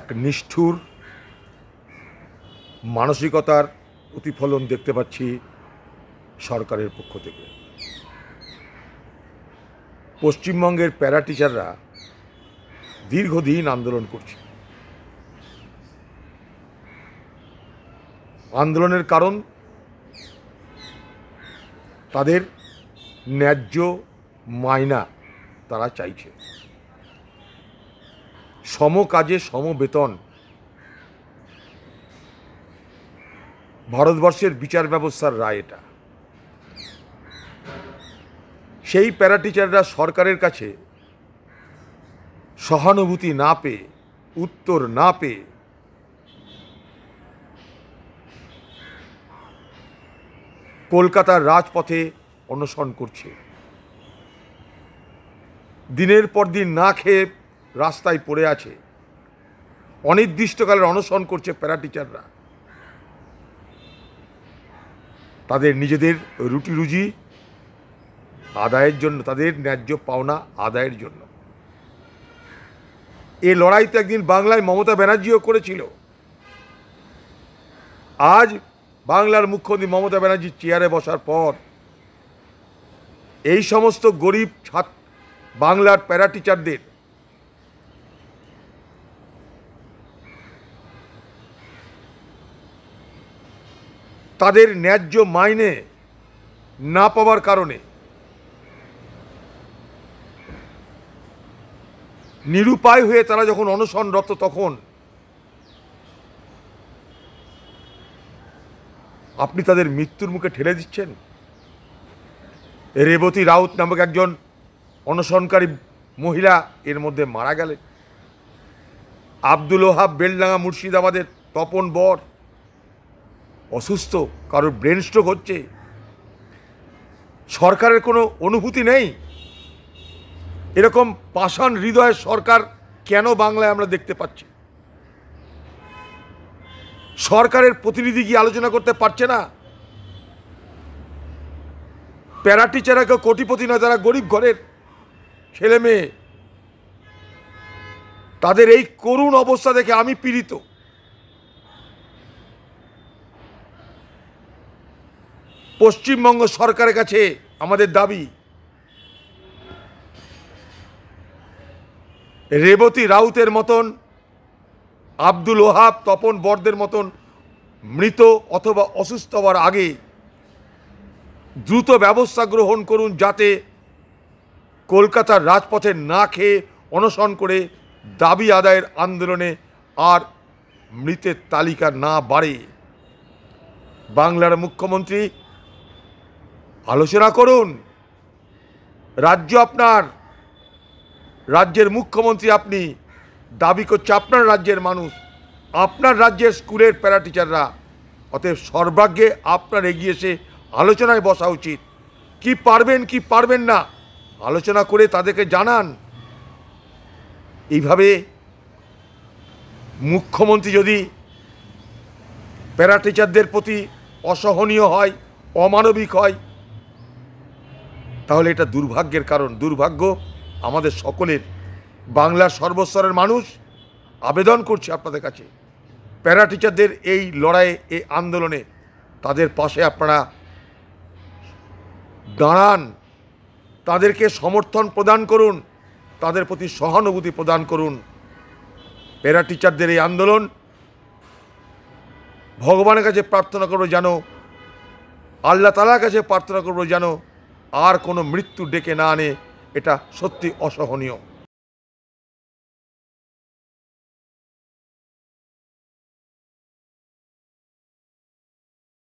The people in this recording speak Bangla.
এক নিষ্ঠুর মানসিকতার প্রতিফলন দেখতে পাচ্ছি সরকারের পক্ষ থেকে পশ্চিমবঙ্গের প্যারা টিচাররা দীর্ঘদিন আন্দোলন করছে আন্দোলনের কারণ তাদের ন্যায্য মায়না তারা চাইছে সম কাজে সম বেতন ভারতবর্ষের বিচার ব্যবস্থার রায় এটা সেই প্যারাটিচাররা সরকারের কাছে সহানুভূতি না পেয়ে উত্তর না পেয়ে কলকাতার রাজপথে অনশন করছে দিনের পর দিন না খেয়ে রাস্তায় পড়ে আছে অনির্দিষ্টকালের অনশন করছে প্যারা টিচাররা তাদের নিজেদের রুটি রুজি আদায়ের জন্য তাদের ন্যায্য পাওনা আদায়ের জন্য এ লড়াই তো একদিন বাংলায় মমতা ব্যানার্জিও করেছিল আজ বাংলার মুখ্যমন্ত্রী মমতা ব্যানার্জি চেয়ারে বসার পর এই সমস্ত গরিব ছাত্র বাংলার প্যারা টিচারদের তাদের ন্যায্য মাইনে না পাওয়ার কারণে নিরুপায় হয়ে তারা যখন অনশনরত তখন আপনি তাদের মৃত্যুর মুখে ঠেলে দিচ্ছেন রেবতী রাউত নামক একজন অনশনকারী মহিলা এর মধ্যে মারা গেলেন আব্দুল ওহাব বেলডাঙ্গা মুর্শিদাবাদের তপন বর অসুস্থ কারোর ব্রেন স্ট্রোক হচ্ছে সরকারের কোনো অনুভূতি নেই এরকম পাষাণ হৃদয়ের সরকার কেন বাংলায় আমরা দেখতে পাচ্ছি সরকারের প্রতিনিধি গিয়ে আলোচনা করতে পারছে না প্যারা কেউ কোটিপতি না তারা গরিব ঘরের ছেলে মেয়ে তাদের এই করুণ অবস্থা দেখে আমি পীড়িত পশ্চিমবঙ্গ সরকারের কাছে আমাদের দাবি রেবতী রাউতের মতন আব্দুল ওহাব তপন বরদের মতন মৃত অথবা অসুস্থ হওয়ার আগে দ্রুত ব্যবস্থা গ্রহণ করুন যাতে কলকাতার রাজপথে না খেয়ে অনশন করে দাবি আদায়ের আন্দোলনে আর মৃতের তালিকা না বাড়ে বাংলার মুখ্যমন্ত্রী আলোচনা করুন রাজ্য আপনার রাজ্যের মুখ্যমন্ত্রী আপনি দাবি করছে আপনার রাজ্যের মানুষ আপনার রাজ্যের স্কুলের প্যারা টিচাররা অতএব সর্বাগ্যে আপনার এগিয়ে এসে আলোচনায় বসা উচিত কি পারবেন কি পারবেন না আলোচনা করে তাদেরকে জানান এইভাবে মুখ্যমন্ত্রী যদি প্যারা টিচারদের প্রতি অসহনীয় হয় অমানবিক হয় তাহলে এটা দুর্ভাগ্যের কারণ দুর্ভাগ্য আমাদের সকলের বাংলার সর্বস্তরের মানুষ আবেদন করছে আপনাদের কাছে প্যারা টিচারদের এই লড়াইয়ে এই আন্দোলনে তাদের পাশে আপনারা দাঁড়ান তাদেরকে সমর্থন প্রদান করুন তাদের প্রতি সহানুভূতি প্রদান করুন প্যারা টিচারদের এই আন্দোলন ভগবানের কাছে প্রার্থনা করবো যেন আল্লাহ তালার কাছে প্রার্থনা করবো যেন আর কোনো মৃত্যু ডেকে না আনে এটা সত্যি অসহনীয়